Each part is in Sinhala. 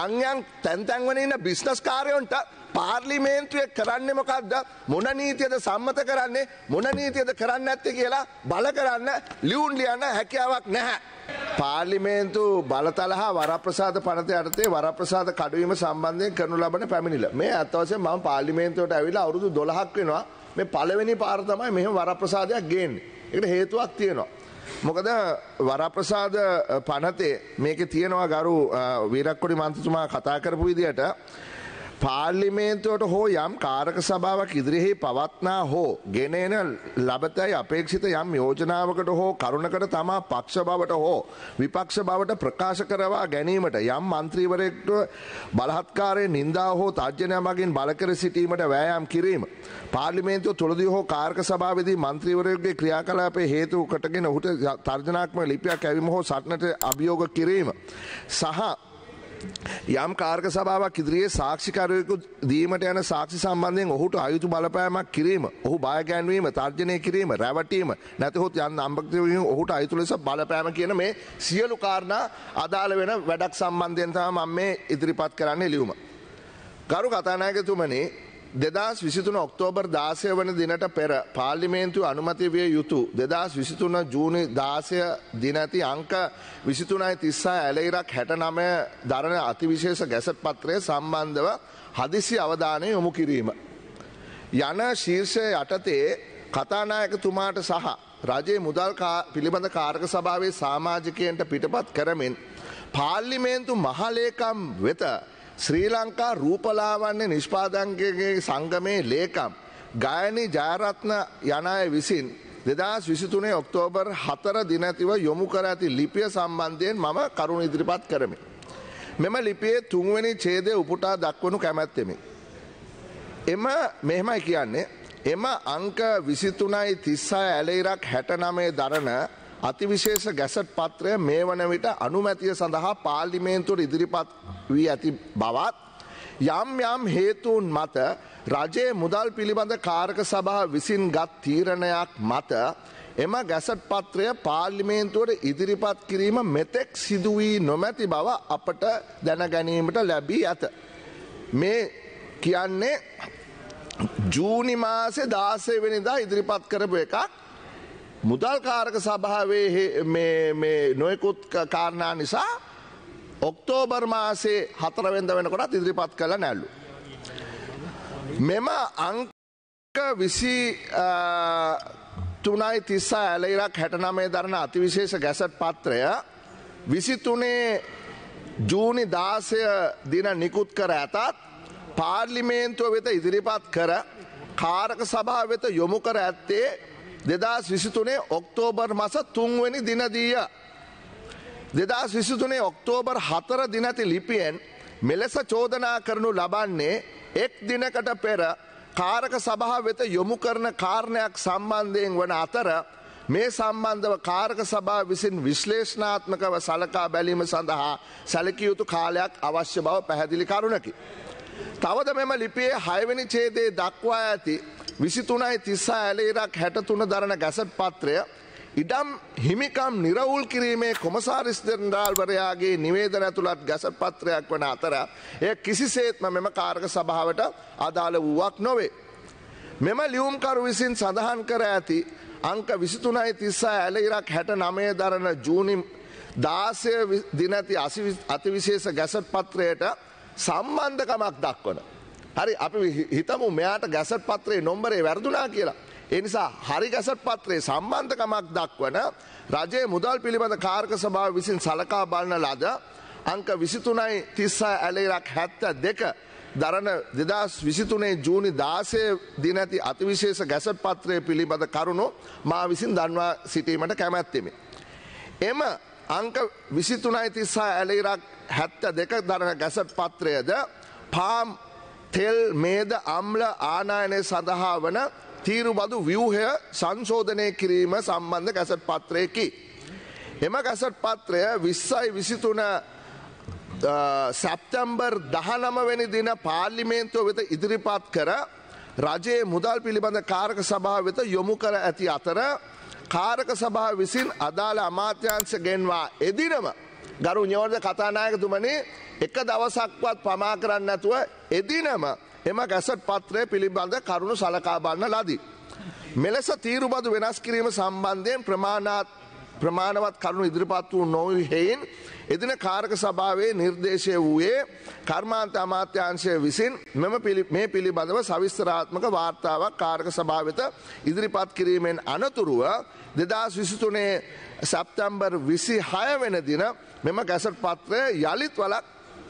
අංයන් තැන්තැන්වන ඉන්න බිස්නස් කාරයොන්ට පාර්ලිමේන්තුවය කරන්න මොකක්ද මොන නීතියද සම්මත කරන්නේ මොන නීතියද කරන්න ඇත්තේ කියලා බල කරන්න ලියුන් ලියන්න හැකියාවක් නැහැ. පාර්ලිමේන්තු බලතලහා වරප්‍රසාද පනත යටතේ වරප්‍රසාද කඩුවීම සම්බන්ධයෙන් කරනු ලබන පැමිණිල මේ අත්තවසේ මම පාර්ලිමේන්තුවට ඇවිලා අවුරුදු දොළහක් වෙනවා මේ පළවෙනි පාර තමයි මෙහෙම වරප්‍රසාදයක් ගේන්නේ. ඒකට හේතුවක් තියෙනවා. මොකද වරප්‍රසාද පනතේ මේක තියෙනවා ගරු වීරක්කොඩි මන්ත්‍රතුමා කතා කරපු විදියට පාර්ලිමේන්තුවට හෝ යම් කාරක සභාවක් ඉදිරිහි පවත්නා හෝ ගෙන එන ලබතයි අපේක්ෂිත යම් යෝජනාවකට හෝ කරුණකට තමා පක්ෂ බවට හෝ විපක්ෂ බවට ප්‍රකාශ කරවා ගැනීමට යම් මන්ත්‍රීවරෙක්ට බලහත්කාරය නින්දා හෝ තර්ජනය මගින් බලකර සිටීමට වෑයම් කිරීම. පාර්ලිමේන්තුව තුළදී හෝ කාර්ක සභාවදී මන්ත්‍රීවරයගේ ක්‍රියාකලාපේ හේතු කොටගෙන ඔහුට තර්ජනාත්මක ලිපියක් ඇවිම හෝ සටනට අභියෝග කිරීම. සහ යම් කාර්ක සභාවක් ඉදිරියේ සාක්ෂිකරයකු දීමට යන සාක්ෂි සම්බන්ධයෙන් ඔහුට අයුතු බලපෑමක් කිරීම ඔහු බායගැන්වීම තර්ජනය කිරීම රැවටීම නැතිහොත් යන්න අම්භක්තිවීම ඔහුට අයුතු ලෙස බලපෑම කියන මේ සියලු කාරණා අදාළ වෙන වැඩක් සම්බන්ධයෙන් තම මම මේ ඉදිරිපත් කරන්නේ ලියුම. ගරු කතානායකතුමනේ දෙදස් විසිතුන ඔක්තෝබර් දාසය වන දිනට පෙර පාර්ලිමේන්තු අනුමතිවිය යුතු දෙදස් විසිතුන ජූනි දාසය දිනැති අංක විසිතුනයි තිස්සා ඇලෙයිරක් හැට නමය දරණ අතිවිශේෂ ගැසට පත්‍රය සම්බන්ධව හදිසි අවධානය යොමු කිරීම. යන ශීර්ෂය යටතේ කතානායකතුමාට සහ රජයේ මුදල් පිළිබඳ කාර්ක සභාවේ සාමාජිකයන්ට පිටපත් කරමින් පාර්ලිමේන්තු මහලේකම් වෙත ශ්‍රී ලංකා රූපලාවන්‍ය නිෂ්පාදන්ගේ සංගමේ ලේකම්. ගායනි ජයරත්න යනාය විසින් දෙදස් විසිතුනේ ඔක්තෝබර් හතර දිනැතිව යොමු කර ඇති ලිපිය සම්බන්ධයෙන් මම කරුණ ඉදිරිපත් කරමි. මෙම ලිපියේ තුන්වැනි ඡේදය උපුටා දක්වනු කැමැත්තෙමි. එම මෙහෙමයි කියන්නේ එම අංක විසිතුනයි තිස්සා ඇලෙයිරක් හැටනමේ දරන අතිවිශේෂ ගැසට් පත්‍රය මේ වන විට අනුමැතිය සඳහා පාර්ලිමේන්තුවට ඉදිරිපත් වී ඇති බවත්. යම් යම් හේතුවන් මත රජයේ මුදල් පිළිබඳ කාරක සභා විසින් ගත් තීරණයක් මත එම ගැසට් පත්‍රය පාර්ලිමේන්තුවට ඉදිරිපත් කිරීම මෙතෙක් සිදුවී නොමැති බව අපට දැනගැනීමට ලැබී ඇත. මේ කියන්නේ ජූනි මාසේ දාසය වෙනිදා ඉදිරිපත් කරපු එකක් මුදල්කාරක සභාවේ නොයකුත් කාරණා නිසා ඔක්තෝබර් මාසේ හතරවෙද වෙනකොටත් ඉදිරිපත් කළ නැල්ලු. මෙම අංක විසි තුනයි තිස්සා ඇලයිරක් හැටනමේ දරන අතිවිශේෂ ගැසට් පත්‍රය විසිතුනේ ජූනි දාසය දින නිකුත් කර ඇතත් පාර්ලිමේන්තුව වෙත ඉදිරිපත් කර කාරක සභාව වෙත යොමු කර ඇත්තේ දෙදස් විසිතුනේ ඔක්තෝබර් මස තුන්වැනි දිනදීය. දෙදස් විසිතුනේ ඔක්තෝබර් හතර දිනති ලිපියෙන් මෙලෙස චෝදනා කරනු ලබන්නේ එක් දිනකට පෙර කාරක සභහ වෙත යොමු කරන කාරණයක් සම්බන්ධයෙන් වන අතර මේ සම්බන්ධව කාරක සභා විසින් විශ්ලේෂනාත්මකව සලකා බැලීම සඳහා සැලකියයුතු කාලයක් අවශ්‍ය බව පැහැදිලි කරුණකි. තවද මෙම ලිපියේ හයවැනි චේදේ දක්වා ඇති විසිතුනයි තිස්සා ඇලේරක් හැටතුන දරන ගැසට් පත්‍රය ඉඩම් හිමිකම් නිරවුල් කිරීමේ කොමසාරිස් දෙරන්ඩාල්වරයාගේ නිවේදන ඇතුළත් ගැසට පත්‍රයක් වන අතර එය කිසිසේත්ම මෙම කාර්ග සභාවට අදාළ වූවක් නොවේ. මෙම ලියුම්කරු විසින් සඳහන් කර ඇති අංක විසිතුනයි තිස්සා ඇල ඉරක් හැට නමය දරන ජූනි දාසය දිනැති අතිවිශේෂ ගැසට පත්‍රයට සම්බන්ධකමක් දක්වන. හරි අපි හිතමු මෙයාට ගැසට් පත්‍රයේ නොම්බරේ වැරදුනා කියලා. එනිසා හරි ගැසට් පත්‍රයේ සම්බන්ධකමක් දක්වන රජයේ මුදල් පිළිබඳ කාර්ක සභාව විසින් සලකා බලන ලද අංක විසිතුනයි තිස්ස ඇලේරක් හැත්ත දෙක දරන දෙදස් විසිතුනේ ජූනි දාසය දින ඇති අතිවිශේෂ ගැසට් පත්‍රය පිළිබඳ කරුණු මා විසින් දන්වා සිටීමට කැමැත්තෙමි. එම අංක විසිතුනයි තිස්සා ඇලේරක් හැත්ත දෙක දරන ගැසට් පත්‍රයද පාම් තෙල් මේද අම්ල ආනායනය සඳහා වන තීරුබදු ව්‍යූහය සංශෝධනය කිරීම සම්බන්ධ ගැසට පත්‍රයකි. එම ගැසට පත්‍රය විස්සයි විසිතුන සැප්තැම්බර් දහනමවැනි දින පාර්ලිමේන්තුව වෙත ඉදිරිපත් කර රජයේ මුදල් පිළිබඳ කාරක සභාව වෙත යොමු කර ඇති අතර කාරක සභාව විසින් අදාළ අමාත්‍යංශ ගෙන්වා එදිනම ගරු ඥෝර්ද කතානායකතුමනේ එක දවසක්වත් පමා කරන්න නැතුව එදිනම එම ගැසට් පත්‍රය පිළිබඳ කරුණු සලකා බන්න ලදී. මෙලෙස තීරුබදු වෙනස් කිරීම සම්බන්ධයෙන් ප්‍රමාණාත්ම ප්‍රමාණවත් කරුණු ඉදිරිපත් වූ නොවු හෙයින් එදින කාරක සභාවේ නිර්දේශය වූයේ කර්මාන්ත අමාත්‍යංශය විසින් මෙම මේ පිළිබඳව සවිස්තරාත්මක වාර්තාවක් කාරක සභාවත ඉදිරිපත් කිරීමෙන් අනතුරුව දෙදස් විසිතුනේ සැප්තැම්බර් විසි හය වෙන දින මෙම ගැසට පත්‍රය යළිත් වලක්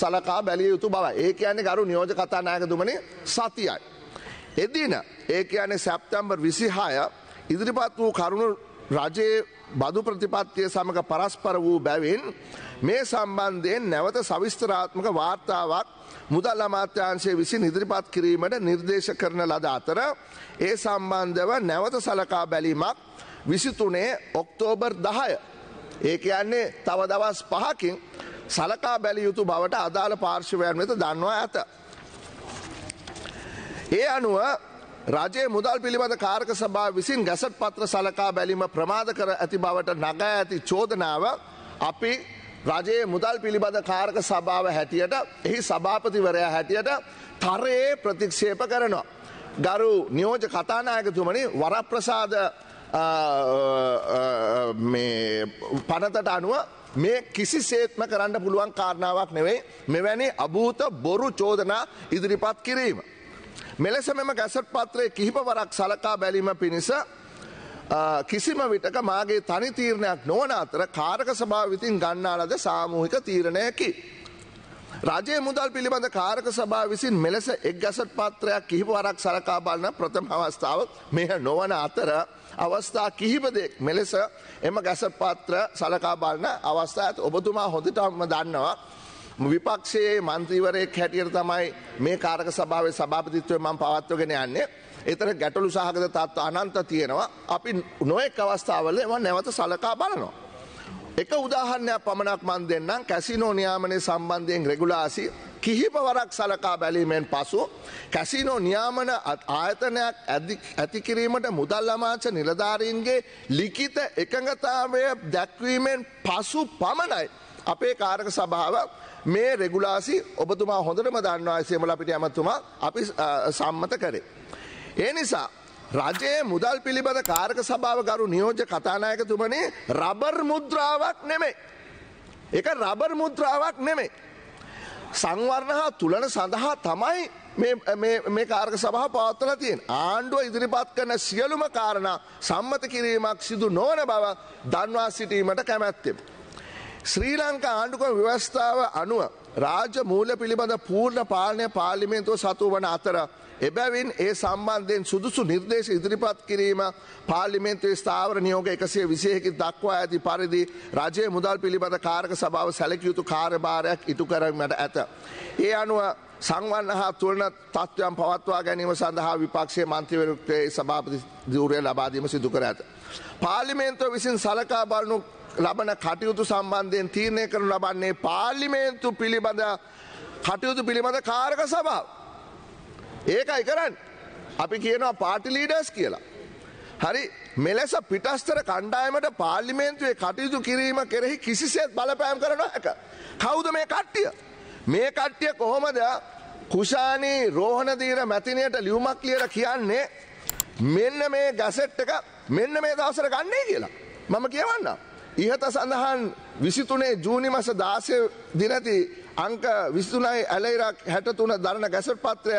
සලකා බැලිය යුතු බව ඒක යන්නේ ගරු නියෝජ කතානායකතුමනි සතියයි. එදින ඒක යන්නේ සැප්තැම්බර් විසිහාය ඉදිරිපත් වූ කරුණු රජයේ බදු ප්‍රතිපත්තිය සමඟ පරස්පර වූ බැවින් මේ සම්බන්ධයෙන් නැවත සවිස්තරාත්මක වාර්තාවක් මුදල් අමාත්‍යංශය විසින් ඉදිරිපත් කිරීමට නිර්දේශ කරන ලද අතර ඒ සම්බන්ධව නැවත සලකා බැලීමක් විසිතුනේ ඔක්තෝබර් දහය. ඒ කියන්නේ තව දවස් පහකින් සලකා බැලිය යුතු බවට අදාළ පාර්ශවයන් වෙත දන්වා ඇත. ඒ අනුව රජයේ මුදල් පිළිබඳ කාරක සභා විසින් ගැසට් පත්‍ර සලකා බැලීම ප්‍රමාද කර ඇති බවට නගා ඇති චෝදනාව අපි රජයේ මුදල් පිළිබඳ කාරක සභාව හැටියට එහි සභාපතිවරයා හැටියට තරයේ ප්‍රතික්ෂේප කරනවා. ගරු නියෝජ කතානායකතුමනි වරප්‍රසාද පනතට අනුව මේ කිසිසේත්ම කරන්න පුළුවන් කාරණාවක් නෙවෙයි මෙවැනි අභූත බොරු චෝදනා ඉදිරිපත් කිරීම. මෙලෙස මෙම කැසට් පත්‍රය කිහිපවරක් සලකා බැලීම පිණිස කිසිම විටක මාගේ තනි තීරණයක් නොවන අතර කාරක සභාවිතින් ගන්නාලද සාමූහික තීරණයකි. රජය මුදල් පිළිබඳ කාරක සභා විසින් මෙලෙස එක් ගැසට් පත්‍රයක් කිහිපවරක් සලකා බලන ප්‍රථම අවස්ථාව මෙහ නොවන අතර අවස්ථා කිහිපදෙක් මෙලෙස එම ගැසට් පත්‍ර සලකා බලන අවස්ථාත් ඔබතුමා හොඳටම දන්නවා විපක්ෂයේ මන්ත්‍රීවරයෙක් හැටියට තමයි මේ කාරක සභාවේ සභාපතිත්වය මම පවත්වගෙන යන්නේ. ඒතර ගැටලු සහගත තත්ත්ව අනන්ත තියෙනවා. අපි නොඑක් අවස්ථාවල ඒවා නැවත සලකා බලනවා. එක උදාහරණයක් පමණක් මන් දෙන්නම් කැසිනෝ නියාමනය සම්බන්ධයෙන් රෙගුලාසි කිහිප වරක් සලකා බැලීමෙන් පසු කැසිනෝ නියාමන ආයතනයක් ඇති කිරීමට මුදල් අමාච නිලධාරීන්ගේ ලිඛිත එකඟතාවය දැක්වීමෙන් පසු පමණයි අපේ කාරක සභාව මේ රෙගුලාසි ඔබතුමා හොඳටම දන්නවා සේමල අපිට ඇමතුමා අපි සම්මත කරේ. ඒ නිසා රජයේ මුදල් පිළිබඳ කාරක සභාව ගරු නියෝජ්‍ය කතානායකතුමනේ රබර් මුද්‍රාවක් නෙමෙයි. එක රබර් මුද්‍රාවක් නෙමෙයි. සංවර්ණ හා තුලන සඳහා තමයි මේ කාර්ක සභහ පවත්තල තියෙන් ආණ්ඩුව ඉදිරිපත් කරන සියලුම කාරණ සම්මත කිරීමක් සිදු නොවන බව දන්වා සිටීමට කැමැත්තෙම. ශ්‍රී ලංකා ආණ්ඩුක්‍රම ව්‍යවස්ථාව අනුව රාජ මූල පිළිබඳ පූර්ණ පාලනය පාර්ලිමේන්තුව සතු වන අතර එබැවින් ඒ සම්බන්ධයෙන් සුදුසු නිර්දේශ ඉදිරිපත් කිරීම පාර්ලිමේන්තුවේ ස්ථාවර නියෝග එකසිය විසයකින් දක්වා ඇති පරිදි රජයේ මුදල් පිළිබඳ කාරක සභාව සැලකයුතු කාර්භාරයක් ඉටු කරීමට ඇත. ඒ අනුව සංවන්න හා තුළන තත්ත්වයන් පවත්වා ගැනීම සඳහා විපක්ෂය මන්ත්‍රවරුක්තේ සභාපති දූරය ලබාදීම සිදුකර ඇත. පාලිමේන්තුව විසින් සලකා බලනු ලබන කටයුතු සම්බන්ධයෙන් තීරණය කරනු ලබන්නේ පාර්ලිමේන්තු පිළිබඳ කටයුතු පිළිබඳ කාරක සභාව. ඒකයි කරන්න. අපි කියනවා පාටිලීඩස් කියලා. හරි මෙලෙස පිටස්තර කණ්ඩායමට පාර්ලිමේන්තුවේ කටයුතු කිරීම කෙරෙහි කිසිසේත් බලපෑම් කරන හැක. කවුද මේ කට්ටිය. මේ කට්ටිය කොහොමද කුෂානී රෝහණදීර මැතිනයට ලියුමක් ලියර කියන්නේ මෙන්න මේ ගැසෙට් එක මෙන්න මේ දවසර ගන්නේ කියලා. මම කියවන්නම්. ඉහත සඳහන් විසිතුනේ ජූනි මස දාසය දිනති අංක විසිතුනයි ඇලයිරක් හැටතුන දරණ ගැසට පත්‍රය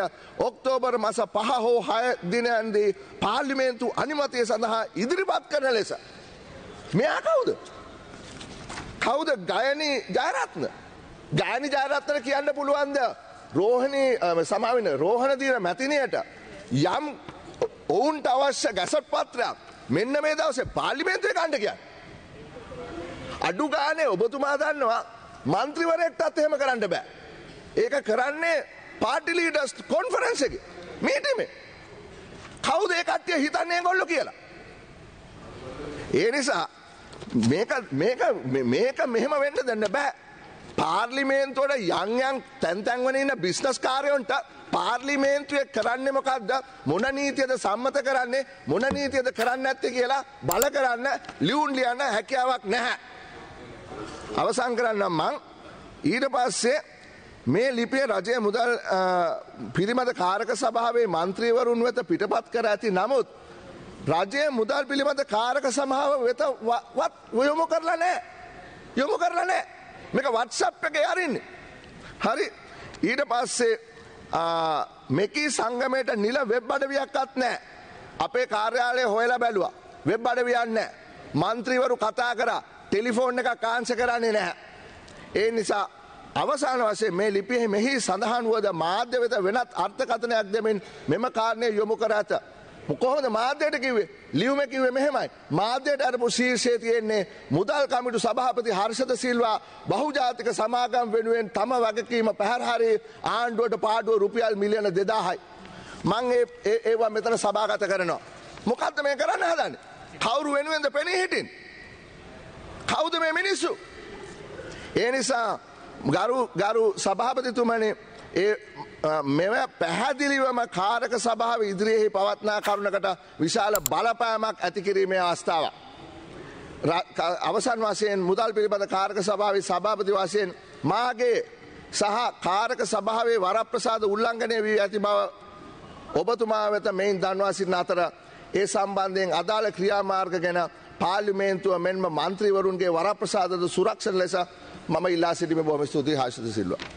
ඔක්තෝබර් මස පහ හෝ හය දිනයන්දී පාර්ලිමේන්තු අනිමතය සඳහා ඉදිරිපත් කරන ලෙස. මෙයා කවුද. කවුද ගයනී ජයරත්න. ගෑනි ජයරත්නට කියන්න පුළුවන්ද. රෝහණී සමාවෙන රෝහණදීන මැතිනයට යම් ඔවුන්ට අවශ්‍ය ගැසට පත්‍රයක් මෙන්න මේ දවසේ පාලිමේන්තුවේ කණ්ඩ කියන්න. අඩු ගානේ ඔබතුමා දන්නවා මන්ත්‍රීවරයෙක්ටත් එහෙම කරන්න බෑ. ඒක කරන්නේ පාටිලීඩස් කොන්ෆරන්ස එක මීටීමේ. කවුද ඒ කට්ටිය හිතන්නේ ගොල්ල කියලා. ඒ නිසා මේක මෙහෙම වෙන්න දෙන්න බෑ. පාර්ලිමේන්තුවට යංයන් තැන්තැන්වන ඉන්න බිස්නස් කාරයොන්ට පාර්ලිමේන්තුවය කරන්න මොකක්ද මොන නීතියද සම්මත කරන්නේ මොන නීතියද කරන්න ඇත්ති කියලා බල කරන්න ලියුන් ලියන්න හැකියාවක් නැහැ. අවසන් කරන්නම් මං ඊට පස්සේ මේ ලිපිය රජය මුදල් පිරිමද කාරක සභාවේ මන්ත්‍රීවරුන් වෙත පිටපත් කර ඇති නමුත් රජය මුදල් පිළිබඳ කාරක සමාව වෙත වත් යොමු කරලා නෑ යොමු කරලා නෑ මේක වත්සප් එක යරින්නේ හරි ඊට පස්සේ මෙකී සංගමයට නිල වෙබ් අඩවියක්වත් නෑ අපේ කාර්යාලය හොයලා බැලුවා වෙබ් අඩවියන්නේ නෑ මන්ත්‍රීවරු කතා කරා ටෙලිෆෝන් එකක් කාංශ කරන්නේ නැහැ. ඒ නිසා අවසාන වශයෙන් මේ ලිපියෙහි මෙහි සඳහන් වුවද මාධ්‍ය වෙත වෙනත් අර්ථකථනයක් දෙමින් මෙම කාරණය යොමු කර ඇත. කොහොමද මාධ්‍යයට කිව්වේ ලියුම කිව්වේ මෙහෙමයි මාධ්‍යයට අරපු ශීර්ෂය තියෙන්නේ මුදල් කමිටු සභාපති හර්ෂද සිල්වා බහුජාතික සමාගම් වෙනුවෙන් තම වගකීම පැහැරහරි ආණ්ඩුවට පාඩුව රුපියල් මිලියන 2000යි මං ඒ ඒවා මෙතන සභාගත කරනවා මොකද්ද මේ කරන්න හදන්නේ කවුරු වෙනුවෙන්ද පෙනී හිටින්. කවුද මේ මිනිස්සු. ඒ නිසා ගරු ගරු සභාපතිතුමනේ ඒ මෙව පැහැදිලිවම කාරක සභාව ඉදිරියෙහි පවත්නා කරුණකට විශාල බලපෑමක් ඇතිකිරීමේ අවස්ථාවක්. අවසන් වශයෙන් මුදල් පිළිබඳ කාරක සභාවේ සභාපති වශයෙන් මාගේ සහ කාරක සභාවේ වරප්‍රසාද උල්ලංඝනය වී ඇති බව ඔබතුමා වෙත මෙයින් දන්වා සිටින අතර ඒ සම්බන්ධයෙන් අදාළ ක්‍රියාමාර්ග ගැන පාලිමේන්තුව මෙන්ම මන්ත්‍රීවරුන්ගේ වරප්‍රසාදද සුරක්ෂණ ලෙස මම ඉල්ලා සිටිම බොම ස්තුතියි හාශද සිල්වා.